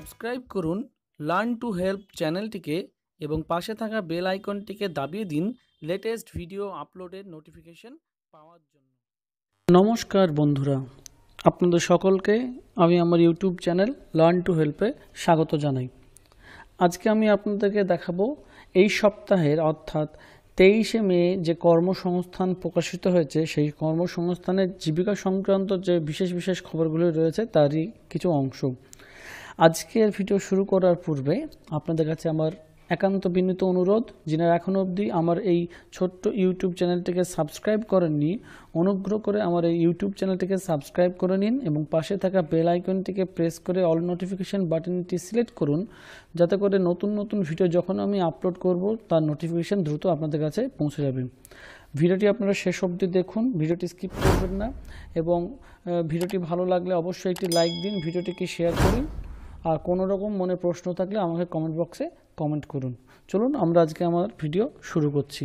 subscribe করুন learn to help চ্যানেলটিকে এবং পাশে থাকা বেল আইকনটিকে দাবিয়ে দিন লেটেস্ট ভিডিও আপলোডের নোটিফিকেশন পাওয়ার জন্য নমস্কার বন্ধুরা আপনাদের সকলকে আমি আমার ইউটিউব চ্যানেল লার্ন টু হেল্পে স্বাগত জানাই আজকে আমি আপনাদেরকে দেখাবো এই সপ্তাহের অর্থাৎ তেইশে মে যে কর্মসংস্থান প্রকাশিত হয়েছে সেই কর্মসংস্থানের জীবিকা সংক্রান্ত যে বিশেষ বিশেষ খবরগুলি রয়েছে তারই কিছু অংশ আজকের ভিডিও শুরু করার পূর্বে আপনাদের কাছে আমার একান্ত বিনীত অনুরোধ যিনারা এখনও অবধি আমার এই ছোট্ট ইউটিউব চ্যানেলটিকে সাবস্ক্রাইব করেননি অনুগ্রহ করে আমার এই ইউটিউব চ্যানেলটিকে সাবস্ক্রাইব করে নিন এবং পাশে থাকা বেল আইকনটিকে প্রেস করে অল নোটিফিকেশান বাটনটি সিলেক্ট করুন যাতে করে নতুন নতুন ভিডিও যখন আমি আপলোড করব তার নোটিফিকেশান দ্রুত আপনাদের কাছে পৌঁছে যাবে ভিডিওটি আপনারা শেষ অবধি দেখুন ভিডিওটি স্কিপ করবেন না এবং ভিডিওটি ভালো লাগলে অবশ্যই একটি লাইক দিন ভিডিওটিকে শেয়ার করুন আর কোনো রকম মনে প্রশ্ন থাকলে আমাকে কমেন্ট বক্সে কমেন্ট করুন চলুন আমরা আজকে আমার ভিডিও শুরু করছি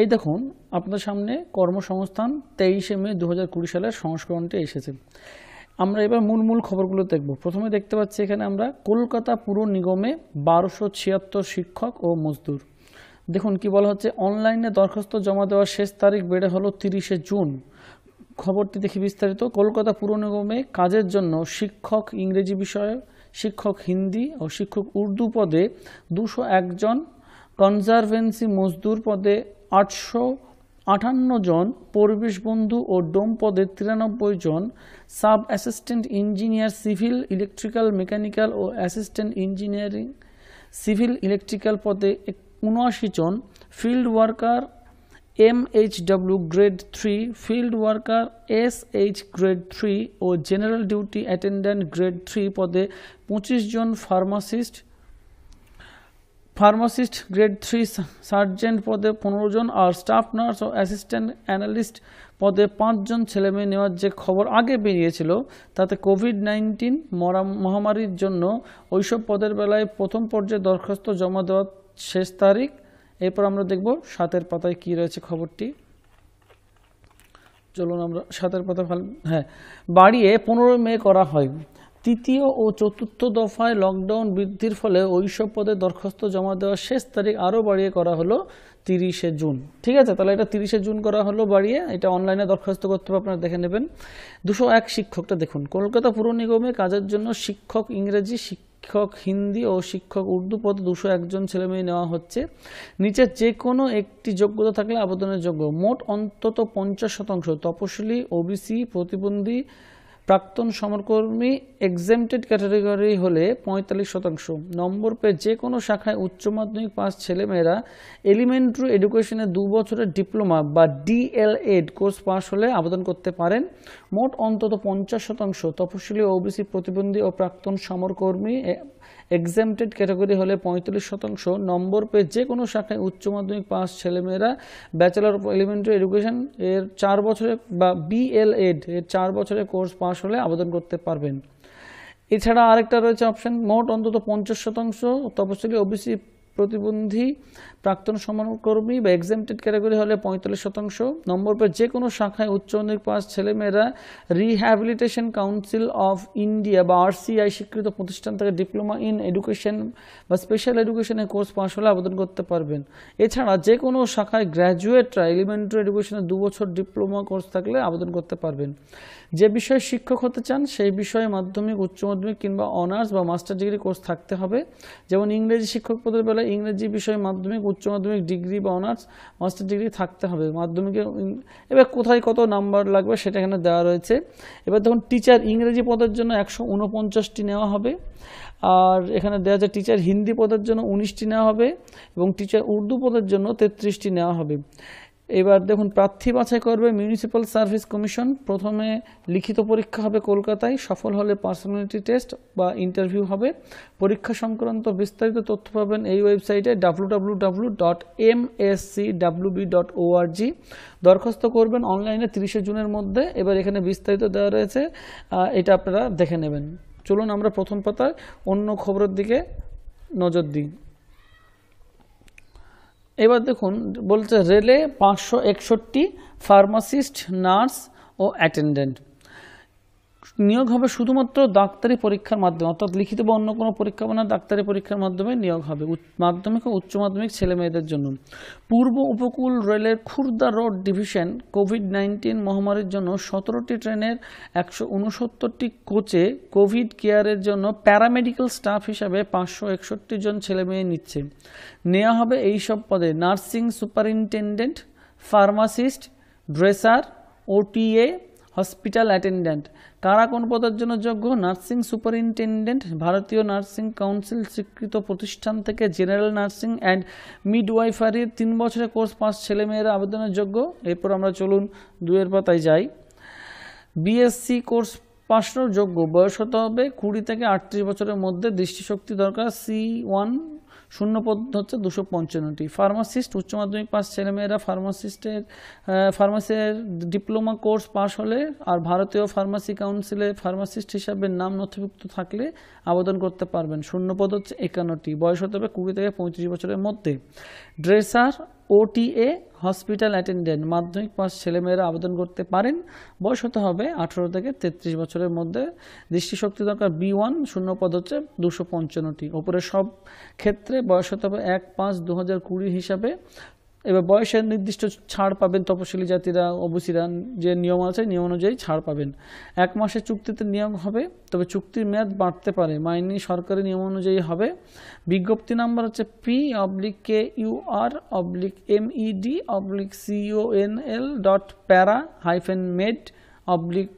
এই দেখুন আপনাদের সামনে কর্মসংস্থান তেইশে মে দু সালের সংস্করণটি এসেছে আমরা এবার মূল মূল খবরগুলো দেখব প্রথমে দেখতে পাচ্ছি এখানে আমরা কলকাতা পুর নিগমে বারোশো ছিয়াত্তর শিক্ষক ও মজদুর দেখুন কি বলা হচ্ছে অনলাইনে দরখাস্ত জমা দেওয়ার শেষ তারিখ বেড়ে হলো তিরিশে জুন খবরটি দেখি বিস্তারিত কলকাতা পুর নিগমে কাজের জন্য শিক্ষক ইংরেজি বিষয়ে শিক্ষক হিন্দি ও শিক্ষক উর্দু পদে দুশো একজন কনজারভেন্সি মজদুর পদে আটশো আটান্ন জন পরিবেশ বন্ধু ও ডোম পদে তিরানব্বই জন sub assistant engineer civil electrical mechanical ও অ্যাসিস্ট্যান্ট ইঞ্জিনিয়ারিং সিভিল ইলেকট্রিক্যাল পদে উনআশি জন field worker M H W grade three field worker S H grade three ও general duty attendant grade three পদে পঁচিশ জন pharmacist pharmacist grade three sergeant পদে পনেরো জন আর স্টাফ নার্স ও অ্যাসিস্ট্যান্ট অ্যানালিস্ট পদে পাঁচজন ছেলেমেয়ে নেওয়ার যে খবর আগে বেরিয়েছিল তাতে কোভিড নাইন্টিন মরা মহামারীর জন্য ওইসব পদের বেলায় প্রথম পর্যায়ে দরখাস্ত জমা দেওয়ার শেষ তারিখ এরপর আমরা দেখব সাতের পাতায় কি রয়েছে খবরটি চলুন আমরা সাতের পাতা ফাল হ্যাঁ বাড়িয়ে পনেরো মে করা হয় তৃতীয় ও চতুর্থ দফায় লকডাউন বৃদ্ধির ফলে ওইসব পদে দরখাস্ত জমা দেওয়ার শেষ তারিখ আরও বাড়িয়ে করা হলো তিরিশে জুন ঠিক আছে তাহলে এটা তিরিশে জুন করা হলো বাড়িয়ে এটা অনলাইনে দরখাস্ত করতে হবে আপনারা দেখে নেবেন দুশো এক শিক্ষকটা দেখুন কলকাতা পুর নিগমে কাজের জন্য শিক্ষক ইংরেজি শিক্ষক শিক্ষক হিন্দি ও শিক্ষক উর্দু পদে দুশো একজন ছেলেমেয়ে নেওয়া হচ্ছে নিচে যে কোনো একটি যোগ্যতা থাকলে আবেদনের যোগ্য মোট অন্তত পঞ্চাশ শতাংশ তপশিলি ওবিসি প্রতিবন্ধী প্রাক্তন সমরকর্মী এক্সেমটেড ক্যাটাগরি হলে পঁয়তাল্লিশ শতাংশ নম্বর পেয়ে যে কোনো শাখায় উচ্চ মাধ্যমিক পাস ছেলেমেয়েরা এলিমেন্টারি এডুকেশনে দু বছরের ডিপ্লোমা বা ডিএলএড কোর্স পাস হলে আবেদন করতে পারেন মোট অন্তত পঞ্চাশ শতাংশ তপশিলি ওবিসি প্রতিবন্ধী ও প্রাক্তন সমরকর্মী এক্সামটেড ক্যাটাগরি হলে পঁয়তাল্লিশ শতাংশ নম্বর পেয়ে যে কোনো শাখায় উচ্চ মাধ্যমিক পাস ছেলেমেয়েরা ব্যাচেলর অফ এলিমেন্টারি এডুকেশন এর চার বছরে বা বিএলএড এর চার বছরে কোর্স পাস হলে আবেদন করতে পারবেন এছাড়া আরেকটা রয়েছে অপশন মোট অন্তত পঞ্চাশ শতাংশ তপশিলি ওবিসি প্রতিবন্ধী প্রাক্তন সমানকর্মী বা এক্সেমটেড ক্যাটাগরি হলে পঁয়তাল্লিশ শতাংশ নম্বর পর যে কোনো শাখায় উচ্চ মাধ্যমিক পাস ছেলেমেয়েরা রিহ্যাবিলিটেশন কাউন্সিল অফ ইন্ডিয়া বা আরসিআই স্বীকৃত প্রতিষ্ঠান থেকে ডিপ্লোমা ইন এডুকেশন বা স্পেশাল এডুকেশনের কোর্স পাস হলে আবেদন করতে পারবেন এছাড়া যে কোনো শাখায় গ্র্যাজুয়েটরা এলিমেন্টারি এডুকেশনে দু বছর ডিপ্লোমা কোর্স থাকলে আবেদন করতে পারবেন যে বিষয়ে শিক্ষক হতে চান সেই বিষয়ে মাধ্যমিক উচ্চ মাধ্যমিক কিংবা অনার্স বা মাস্টার ডিগ্রি কোর্স থাকতে হবে যেমন ইংরেজি শিক্ষক পদের বেলায় ইংরেজি বিষয়ে মাধ্যমিক উচ্চ মাধ্যমিক ডিগ্রি বা অনার্স মাস্টার ডিগ্রি থাকতে হবে মাধ্যমিকে এবার কোথায় কত নাম্বার লাগবে সেটা এখানে দেওয়া রয়েছে এবার দেখুন টিচার ইংরেজি পদের জন্য একশো উনপঞ্চাশটি নেওয়া হবে আর এখানে দেওয়া আছে টিচার হিন্দি পদের জন্য উনিশটি নেওয়া হবে এবং টিচার উর্দু পদের জন্য তেত্রিশটি নেওয়া হবে এবার দেখুন প্রার্থী বাছাই করবে মিউনিসিপ্যাল সার্ভিস কমিশন প্রথমে লিখিত পরীক্ষা হবে কলকাতায় সফল হলে পার্সোনালিটি টেস্ট বা ইন্টারভিউ হবে পরীক্ষা সংক্রান্ত বিস্তারিত তথ্য পাবেন এই ওয়েবসাইটে W dot M S C B dot G দরখাস্ত করবেন অনলাইনে তিরিশে জুনের মধ্যে এবার এখানে বিস্তারিত দেওয়া রয়েছে এটা আপনারা দেখে নেবেন চলুন আমরা প্রথম পাতায় অন্য খবরের দিকে নজর দিই এবার দেখুন বলছে রেলে পাঁচশো একষট্টি ফার্মাসিস্ট নার্স ও অ্যাটেন্ডেন্ট নিয়োগ হবে শুধুমাত্র ডাক্তারি পরীক্ষার মাধ্যমে অর্থাৎ লিখিত বা অন্য কোনো পরীক্ষা বা ডাক্তারি পরীক্ষার মাধ্যমে নিয়োগ হবে মাধ্যমিক ও উচ্চ মাধ্যমিক ছেলে মেয়েদের জন্য পূর্ব উপকূল রেলের Khurda Road division covid nineteen মহামারীর জন্য সতেরোটি ট্রেনের একশো উনসত্তরটি কোচে কোভিড কেয়ারের জন্য প্যারামেডিক্যাল স্টাফ হিসাবে পাঁচশো একষট্টি জন ছেলে মেয়ে নিচ্ছে নেওয়া হবে এইসব পদে nursing superintendent pharmacist dresser OTA hospital attendant কারা কোন পদের জন্য যোগ্য নার্সিং সুপারিনটেন্ডেন্ট ভারতীয় নার্সিং কাউন্সিল স্বীকৃত প্রতিষ্ঠান থেকে জেনারেল নার্সিং অ্যান্ড মিডওয়াইফারির তিন বছরের কোর্স পাস ছেলেমেয়েরা আবেদনের যোগ্য এরপর আমরা চলুন দুয়ের পাতায় যাই বিএসসি কোর্স পাশের যোগ্য বয়স হতে হবে কুড়ি থেকে আটত্রিশ বছরের মধ্যে দৃষ্টিশক্তি দরকার সি ওয়ান শূন্য পদ হচ্ছে দুশো পঞ্চান্নটি ফার্মাসিস্ট উচ্চ মাধ্যমিক পাশ ছেলেমেয়েরা ফার্মাসিস্টের ফার্মাসির ডিপ্লোমা কোর্স পাশ হলে আর ভারতীয় ফার্মাসি কাউন্সিলে ফার্মাসিস্ট হিসাবে নাম নথিভুক্ত থাকলে আবেদন করতে পারবেন শূন্য পদ হচ্ছে একান্নটি বয়স হতে হবে কুড়ি থেকে পঁয়ত্রিশ বছরের মধ্যে ড্রেসার ওটিএ হসপিটাল অ্যাটেন্ডেন্ট মাধ্যমিক পাশ ছেলেমেয়েরা আবেদন করতে পারেন বয়স হতে হবে আঠেরো থেকে তেত্রিশ বছরের মধ্যে দৃষ্টিশক্তি দরকার বি ওয়ান শূন্য পদ হচ্ছে দুশো পঞ্চান্নটি ওপরে সব ক্ষেত্রে বয়স হতে হবে এক পাঁচ দু হাজার কুড়ি হিসাবে এবার বয়সের নির্দিষ্ট ছাড় পাবেন তপশিলি জাতিরা অবসিরা যে নিয়ম আছে নিয়ম অনুযায়ী ছাড় পাবেন এক মাসে চুক্তিতে নিয়োগ হবে তবে চুক্তির মেয়াদ বাড়তে পারে মাইনি সরকারি নিয়ম অনুযায়ী হবে বিজ্ঞপ্তি নাম্বার হচ্ছে P oblique K U R oblique M ED oblique CO N L dot para hyphen med oblique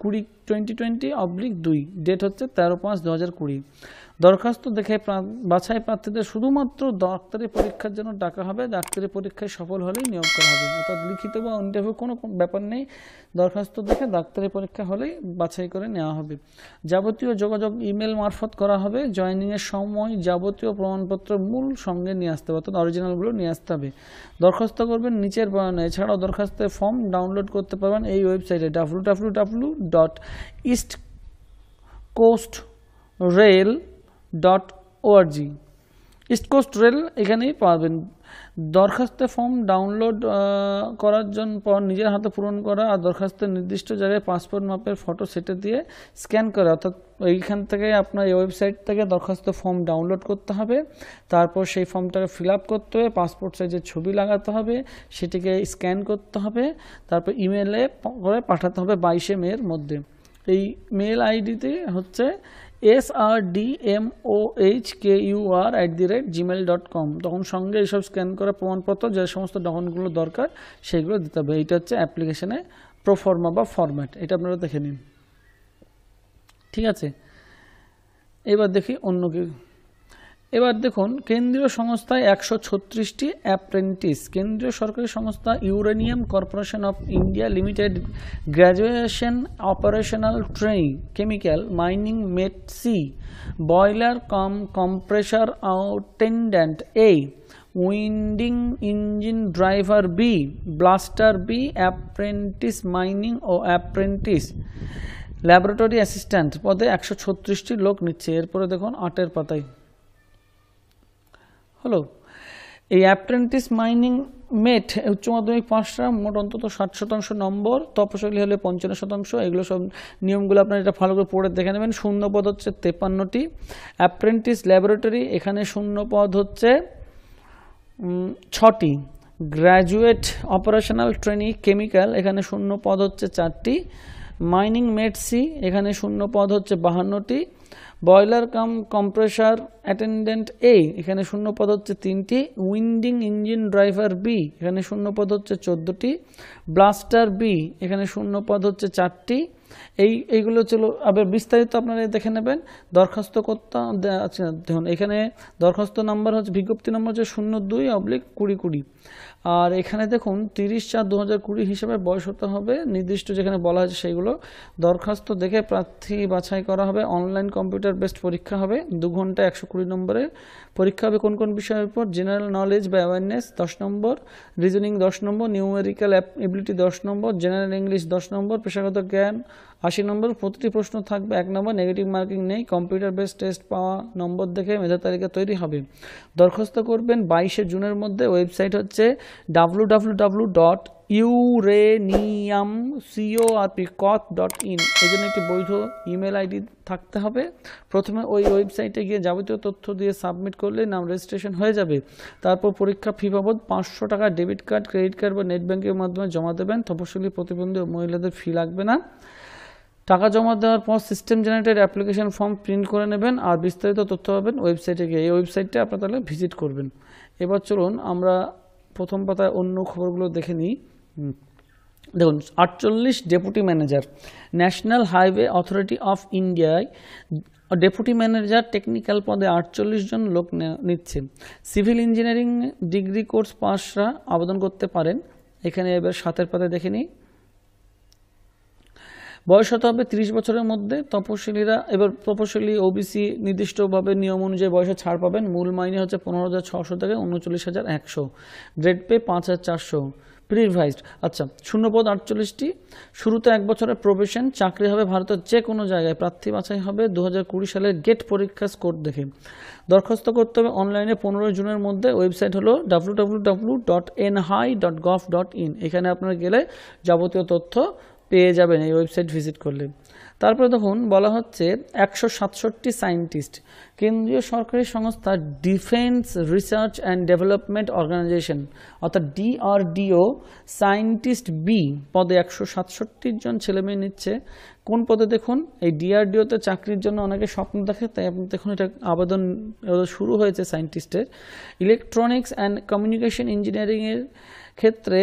কুড়ি টোয়েন্টি টোয়েন্টি অবলিক দুই ডেট হচ্ছে তেরো পাঁচ দু হাজার কুড়ি দরখাস্ত দেখে বাছাই প্রার্থীদের শুধুমাত্র ডাক্তারি পরীক্ষার জন্য ডাকা হবে ডাক্তারি পরীক্ষায় সফল হলেই নিয়োগ করা হবে অর্থাৎ লিখিত বা ইন্টারভিউ কোনো ব্যাপার নেই দরখাস্ত দেখে ডাক্তারি পরীক্ষা হলেই বাছাই করে নেওয়া হবে যাবতীয় যোগাযোগ ইমেল মারফত করা হবে জয়নিংয়ের সময় যাবতীয় প্রমাণপত্র মূল সঙ্গে নিয়ে আসতে হবে অর্থাৎ অরিজিনালগুলো নিয়ে আসতে হবে দরখাস্ত করবেন নিচের বয়ানে এছাড়াও দরখাস্তের ফর্ম ডাউনলোড করতে পারবেন এই ওয়েবসাইটে W W W dot east coast rail dot ORG east coast rail এখানেই পাবেন দরখাস্তের ফর্ম ডাউনলোড করার জন্য পর নিজের হাতে পূরণ করা আর দরখাস্তের নির্দিষ্ট জায়গায় পাসপোর্ট মাপের ফটো সেটে দিয়ে স্ক্যান করা অর্থাৎ এইখান থেকে আপনার এই ওয়েবসাইট থেকে দরখাস্ত ফর্ম ডাউনলোড করতে হবে তারপর সেই ফর্মটাকে ফিল আপ করতে হবে পাসপোর্ট সাইজের ছবি লাগাতে হবে সেটিকে স্ক্যান করতে হবে তারপর ইমেলে করে পাঠাতে হবে বাইশে মেয়ের মধ্যে এই মেল আইডিতে হচ্ছে S R D M O H K U R at the rate Gmail dot com তখন সঙ্গে এইসব স্ক্যান করা প্রমাণপত্র যে সমস্ত ডকুমেন্টগুলো দরকার সেগুলো দিতে হবে এইটা হচ্ছে অ্যাপ্লিকেশানে প্রোফর্মা বা ফরম্যাট এটা আপনারা দেখে নিন ঠিক আছে এবার দেখি অন্য কেউ এবার দেখুন কেন্দ্রীয় সংস্থায় একশো ছত্রিশটি অ্যাপ্রেন্টিস কেন্দ্রীয় সরকারি সংস্থা Uranium Corporation of India Limited graduation operational training chemical mining মেটসি boiler cum compressor attendant A winding engine driver B blaster B apprentice mining ও অ্যাপ্রেন্টিস ল্যাবরেটরি অ্যাসিস্ট্যান্ট পদে একশো ছত্রিশটি লোক নিচ্ছে এরপরে দেখুন আটের পাতায় হলো এই অ্যাপ্রেন্টিস মাইনিং মেট উচ্চ মাধ্যমিক পাঁচটা মোট অন্তত ষাট শতাংশ নম্বর তপশৈলী হলে পঞ্চান্ন শতাংশ এগুলো সব নিয়মগুলো আপনার এটা ভালো করে পড়ে দেখে নেবেন শূন্যপদ হচ্ছে তেপান্নটি অ্যাপ্রেন্টিস ল্যাবরেটরি এখানে শূন্যপদ হচ্ছে ছটি গ্র্যাজুয়েট অপারেশনাল ট্রেনিং কেমিক্যাল এখানে শূন্য পদ হচ্ছে চারটি মাইনিং মেট সি এখানে শূন্য পদ হচ্ছে বাহান্নটি boiler cum compressor attendant A এখানে শূন্য পদ হচ্ছে তিনটি উইন্ডিং ইঞ্জিন ড্রাইভার বি এখানে শূন্য পদ হচ্ছে চোদ্দোটি ব্লাস্টার বি এখানে শূন্য পদ হচ্ছে চারটি এই এইগুলো ছিল আবার বিস্তারিত আপনারা দেখে নেবেন দরখাস্তকর্তা আচ্ছা দেখুন এখানে দরখাস্ত নাম্বার হচ্ছে বিজ্ঞপ্তি নম্বর হচ্ছে শূন্য দুই অবলিক কুড়ি কুড়ি আর এখানে দেখুন তিরিশ চার দু হাজার কুড়ি হিসাবে বয়স হতে হবে নির্দিষ্ট যেখানে বলা হয়েছে সেইগুলো দরখাস্ত দেখে প্রার্থী বাছাই করা হবে অনলাইন কম্পিউটার বেসড পরীক্ষা হবে দু ঘন্টা একশো কুড়ি নম্বরে পরীক্ষা হবে কোন কোন বিষয়ের উপর জেনারেল নলেজ বা অ্যাওয়ারনেস দশ নম্বর রিজনিং দশ নম্বর নিউমেরিক্যাল এবিলিটি দশ নম্বর জেনারেল ইংলিশ দশ নম্বর পেশাগত জ্ঞান আশি নম্বর প্রতিটি প্রশ্ন থাকবে এক নম্বর নেগেটিভ মার্কিং নেই কম্পিউটার বেস টেস্ট পাওয়া নম্বর দেখে মেধা তালিকা তৈরি হবে দরখাস্ত করবেন বাইশে জুনের মধ্যে ওয়েবসাইট হচ্ছে W W W dot uranium CORP কত ডট ইন এই জন্য একটি বৈধ ইমেল আইডি থাকতে হবে প্রথমে ওই ওয়েবসাইটে গিয়ে যাবতীয় তথ্য দিয়ে সাবমিট করলে নাম রেজিস্ট্রেশন হয়ে যাবে তারপর পরীক্ষা ফি বাবদ পাঁচশো টাকা ডেবিট কার্ড ক্রেডিট কার্ড বা নেট ব্যাঙ্কের মাধ্যমে জমা দেবেন তপশিলি প্রতিবন্ধী মহিলাদের ফি লাগবে না টাকা জমা দেওয়ার পর system generated application form print করে নেবেন আর বিস্তারিত তথ্য পাবেন ওয়েবসাইটে গিয়ে এই ওয়েবসাইটটা আপনারা তাহলে ভিজিট করবেন এবার চলুন আমরা প্রথম পাতায় অন্য খবরগুলো দেখে নিই দেখুন আটচল্লিশ deputy manager national highway authority of ইন্ডিয়ায় ডেপুটি ম্যানেজার টেকনিক্যাল পদে আটচল্লিশ জন লোক নিচ্ছে সিভিল ইঞ্জিনিয়ারিং ডিগ্রি কোর্স পাশরা আবেদন করতে পারেন এখানে এবার সাতের পাতে দেখে নিই বয়স হতে হবে তিরিশ বছরের মধ্যে তপশিলীরা এবার তপশিলি ওবিসি নির্দিষ্টভাবে নিয়ম অনুযায়ী বয়সে ছাড় পাবেন মূল মাইনে হচ্ছে পনেরো হাজার ছশো থেকে উনচল্লিশ হাজার একশো গ্রেড পে পাঁচ হাজার চারশো প্রিভাইজড আচ্ছা শূন্যপদ আটচল্লিশটি শুরুতে এক বছরের প্রবেশন চাকরি হবে ভারতের যে কোনো জায়গায় প্রার্থী বাছাই হবে দু সালের গেট পরীক্ষা স্কোর দেখে দরখাস্ত করতে হবে অনলাইনে পনেরোই জুনের মধ্যে ওয়েবসাইট হলো W dot NHAI dot gov dot in এখানে আপনারা গেলে যাবতীয় তথ্য পেয়ে যাবেন এই ওয়েবসাইট ভিজিট করলে তারপরে তখন বলা হচ্ছে একশো সাতষট্টি সায়েন্টিস্ট কেন্দ্রীয় সরকারি সংস্থা defence research and development organisation অর্থাৎ ডিআরডিও সায়েন্টিস্ট বি পদে একশো সাতষট্টি জন ছেলে মেয়ে নিচ্ছে কোন পদে দেখুন এই ডিআরডিওতে চাকরির জন্য অনেকে স্বপ্ন দেখে তাই আপনি দেখুন এটা আবেদন শুরু হয়েছে সায়েন্টিস্টের ইলেকট্রনিক্স অ্যান্ড কমিউনিকেশন ইঞ্জিনিয়ারিংয়ের ক্ষেত্রে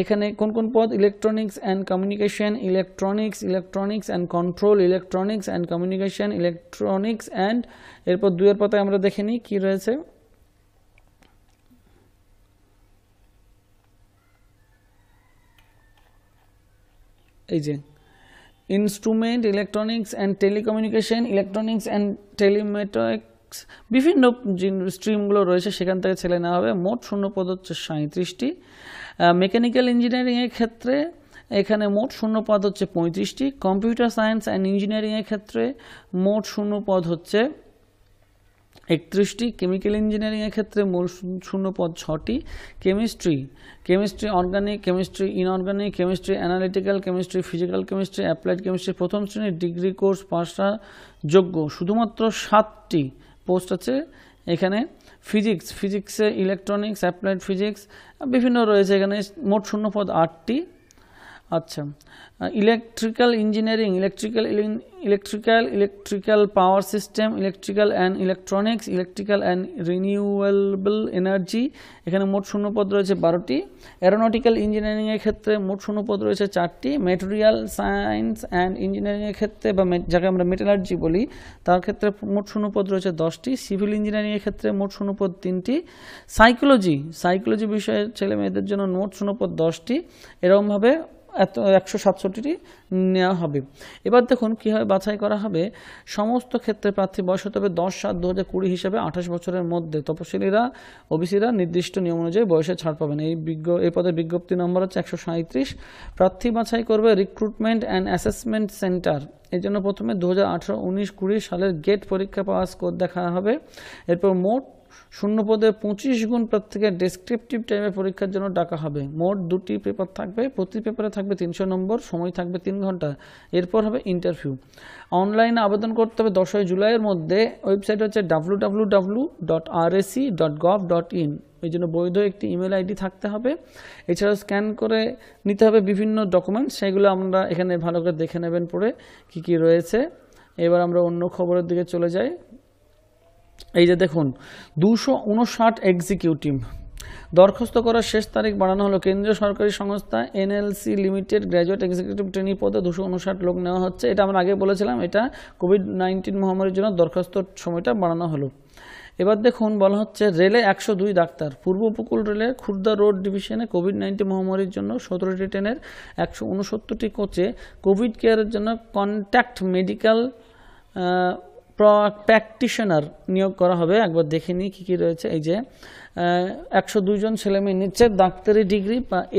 এখানে কোন কোন পদ electronics and communication electronics electronics and control electronics and communication electronics and এরপর দুয়ের পথে আমরা দেখে নিই কী রয়েছে এই যে instrument electronics and telecommunication electronics and telematics বিভিন্ন স্ট্রিমগুলো রয়েছে সেখান থেকে ছেলে নেওয়া হবে মোট শূন্য পদ হচ্ছে সাঁত্রিশটি মেকানিক্যাল ইঞ্জিনিয়ারিংয়ের ক্ষেত্রে এখানে মোট শূন্য পদ হচ্ছে পঁয়ত্রিশটি কম্পিউটার সায়েন্স অ্যান্ড ইঞ্জিনিয়ারিংয়ের ক্ষেত্রে মোট শূন্য পদ হচ্ছে একত্রিশটি কেমিক্যাল ইঞ্জিনিয়ারিংয়ের ক্ষেত্রে মূল শূন্য পদ ছটি chemistry chemistry organic chemistry inorganic chemistry analytical chemistry physical chemistry applied chemistry প্রথম শ্রেণীর ডিগ্রি কোর্স পাশা যোগ্য শুধুমাত্র সাতটি পোস্ট আছে এখানে ফিজিক্স ফিজিক্সে ইলেকট্রনিক্স অ্যাপ্লাইড ফিজিক্স বিভিন্ন রয়েছে এখানে মোট শূন্যপদ আটটি আচ্ছা electrical engineering electrical electrical electrical power system electrical and electronics electrical and renewable energy এখানে মোট শূন্যপদ রয়েছে বারোটি অ্যারোনটিক্যাল ইঞ্জিনিয়ারিংয়ের ক্ষেত্রে মোট শূন্যপদ রয়েছে চারটি মেটেরিয়াল সায়েন্স অ্যান্ড ইঞ্জিনিয়ারিংয়ের ক্ষেত্রে বা যাকে আমরা মেটালার্জি বলি তার ক্ষেত্রে মোট শূন্যপদ রয়েছে দশটি সিভিল ইঞ্জিনিয়ারিংয়ের ক্ষেত্রে মোট শূন্যপদ তিনটি সাইকোলজি সাইকোলজি বিষয়ে ছেলে মেয়েদের জন্য মোট শূন্যপদ দশটি এরকমভাবে এত একশো সাতষট্টিটি নেওয়া হবে এবার দেখুন কীভাবে বাছাই করা হবে সমস্ত ক্ষেত্রে প্রার্থী বয়স হতে হবে দশ সাত দু হাজার কুড়ি হিসাবে আঠাশ বছরের মধ্যে তপশিলীরা ওবিসিরা নির্দিষ্ট নিয়ম অনুযায়ী বয়সে ছাড় পাবেন এই বিজ্ঞ এই পদের বিজ্ঞপ্তি নম্বর হচ্ছে একশো সাঁত্রিশ প্রার্থী বাছাই করবে রিক্রুটমেন্ট অ্যান্ড অ্যাসেসমেন্ট সেন্টার এই জন্য প্রথমে দু হাজার আঠারো উনিশ কুড়ি সালের গেট পরীক্ষা পাস স্কোর দেখা হবে এরপর মোট শূন্য পদে পঁচিশ গুণ প্রার্থীকে ডেসক্রিপটিভ টাইমে পরীক্ষার জন্য ডাকা হবে মোট দুটি পেপার থাকবে প্রতি পেপারে থাকবে তিনশো নম্বর সময় থাকবে তিন ঘন্টা এরপর হবে ইন্টারভিউ অনলাইনে আবেদন করতে হবে দশই জুলাইয়ের মধ্যে ওয়েবসাইট হচ্ছে W W W dot R AC dot gov dot in ওই জন্য বৈধ একটি ইমেল আইডি থাকতে হবে এছাড়াও স্ক্যান করে নিতে হবে বিভিন্ন ডকুমেন্টস সেগুলো আমরা এখানে ভালো করে দেখে নেবেন পরে কি কি রয়েছে এবার আমরা অন্য খবরের দিকে চলে যাই এই যে দেখুন দুশো উনষাট এক্সিকিউটিভ দরখাস্ত করার শেষ তারিখ বাড়ানো হলো কেন্দ্রীয় সরকারি সংস্থা NLC limited graduate executive training পদে দুশো উনষাট লোক নেওয়া হচ্ছে এটা আমরা আগে বলেছিলাম এটা কোভিড নাইন্টিন মহামারীর জন্য দরখাস্তর সময়টা বাড়ানো হলো এবার দেখুন বলা হচ্ছে রেলে একশো দুই ডাক্তার পূর্ব উপকূল রেলে খুর্দা রোড ডিভিশনে কোভিড নাইন্টিন মহামারীর জন্য সতেরোটি ট্রেনের একশো উনসত্তরটি কোচে কোভিড কেয়ারের জন্য কন্ট্যাক্ট মেডিকেল প্র্যাকটিশনার নিয়োগ করা হবে একবার দেখে নিই কী কী রয়েছে এই যে একশো দুইজন ছেলে মেয়ে নিচ্ছে ডাক্তারি ডিগ্রি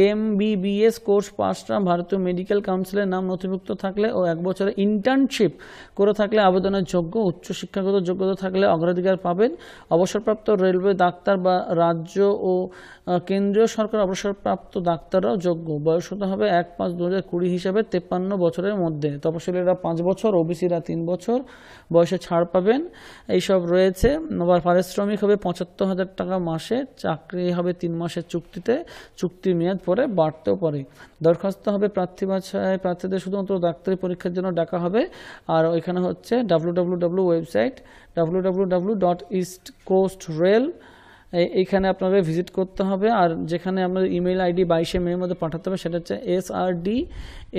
এম বিবিএস কোর্স পাসরা ভারতীয় মেডিকেল কাউন্সিলের নাম নথিভুক্ত থাকলে ও এক বছরে ইন্টার্নশিপ করে থাকলে আবেদনের যোগ্য উচ্চ শিক্ষাগত যোগ্যতা থাকলে অগ্রাধিকার পাবেন অবসরপ্রাপ্ত রেলওয়ে ডাক্তার বা রাজ্য ও কেন্দ্রীয় সরকার অবসরপ্রাপ্ত ডাক্তাররাও যোগ্য বয়স হতে হবে এক পাঁচ দু হাজার কুড়ি হিসাবে তেপ্পান্ন বছরের মধ্যে তপশিলীরা পাঁচ বছর ওবিসিরা তিন বছর বয়সে ছাড় পাবেন এইসব রয়েছে আবার পারিশ্রমিক হবে পঁচাত্তর হাজার টাকা মাস মাসে চাকরি হবে তিন মাসের চুক্তিতে চুক্তির মেয়াদ পরে বাড়তেও পারে দরখাস্ত হবে প্রার্থী বাছায় প্রার্থীদের শুধুমাত্র ডাক্তারি পরীক্ষার জন্য ডাকা হবে আর ওইখানে হচ্ছে W website W dot east coast rail এইখানে আপনাদের ভিজিট করতে হবে আর যেখানে আপনার ইমেল আইডি বাইশে মের মধ্যে পাঠাতে হবে সেটা হচ্ছে S R D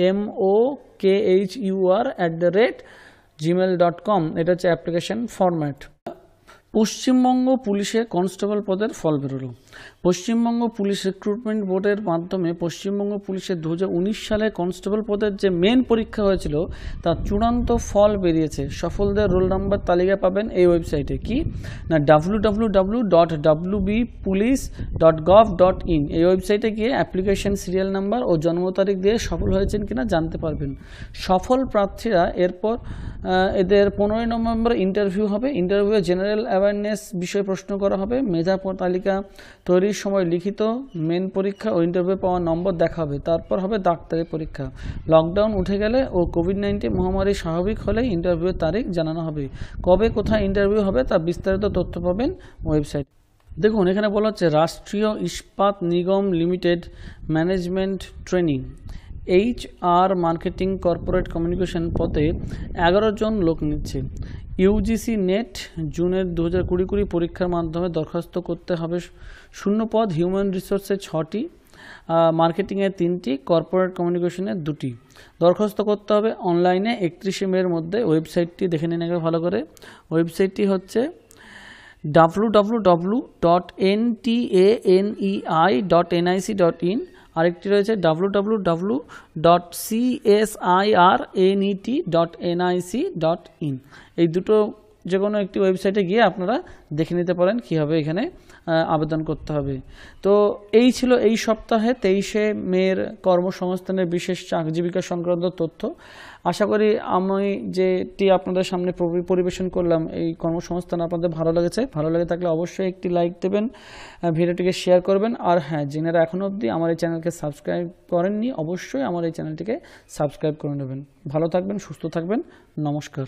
M O K H U R at the rate Gmail dot com এটা হচ্ছে অ্যাপ্লিকেশন ফরম্যাট পশ্চিমবঙ্গ পুলিশে কনস্টেবল পদের ফল বেরোলো পশ্চিমবঙ্গ পুলিশ রিক্রুটমেন্ট বোর্ডের মাধ্যমে পশ্চিমবঙ্গ পুলিশের দু সালে কনস্টেবল পদের যে মেন পরীক্ষা হয়েছিল তার চূড়ান্ত ফল বেরিয়েছে সফলদের রোল নাম্বার তালিকা পাবেন এই ওয়েবসাইটে কি না W W W dot W B police dot gov dot in এই ওয়েবসাইটে গিয়ে অ্যাপ্লিকেশন সিরিয়াল নাম্বার ও জন্ম তারিখ দিয়ে সফল হয়েছেন কিনা জানতে পারবেন সফল প্রার্থীরা এরপর এদের পনেরোই নভেম্বর ইন্টারভিউ হবে ইন্টারভিউ জেনারেল অ্যাওয়ারনেস বিষয়ে প্রশ্ন করা হবে মেধা তালিকা তৈরির সময় লিখিত মেন পরীক্ষা ও ইন্টারভিউ পাওয়ার নম্বর দেখা হবে তারপর হবে ডাক্তারি পরীক্ষা লকডাউন উঠে গেলে ও কোভিড নাইন্টিন মহামারী স্বাভাবিক হলে ইন্টারভিউ তারিখ জানানো হবে কবে কোথায় ইন্টারভিউ হবে তা বিস্তারিত তথ্য পাবেন ওয়েবসাইট দেখুন এখানে বলা হচ্ছে Rashtriya Ispat Nigam limited management training H R marketing corporate communication পথে এগারো জন লোক নিচ্ছে ইউজিসি নেট জুনের দু হাজার কুড়ি কুড়ি পরীক্ষার মাধ্যমে দরখাস্ত করতে হবে শূন্য পদ হিউম্যান রিসোর্সে ছটি মার্কেটিংয়ে তিনটি কর্পোরেট কমিউনিকেশনে দুটি দরখাস্ত করতে হবে অনলাইনে একত্রিশে মের মধ্যে ওয়েবসাইটটি দেখে নিন আগে ভালো করে ওয়েবসাইটটি হচ্ছে W W W dot N T A N E I dot NIC dot in আরেকটি রয়েছে W W W dot CSIR NET dot NIC dot in এই দুটো যে কোনো একটি ওয়েবসাইটে গিয়ে আপনারা দেখে নিতে পারেন কীভাবে এখানে আবেদন করতে হবে তো এই ছিল এই সপ্তাহে তেইশে মেয়ের কর্মসংস্থানের বিশেষ চাকজীবিকা সংক্রান্ত তথ্য আশা করি আমি যেটি আপনাদের সামনে পরিবেশন করলাম এই কর্মসংস্থান আপনাদের ভালো লেগেছে ভালো লেগে থাকলে অবশ্যই একটি লাইক দেবেন ভিডিওটিকে শেয়ার করবেন আর হ্যাঁ যেনারা এখনও অবধি আমার এই চ্যানেলকে সাবস্ক্রাইব করেননি অবশ্যই আমার এই চ্যানেলটিকে সাবস্ক্রাইব করে নেবেন ভালো থাকবেন সুস্থ থাকবেন নমস্কার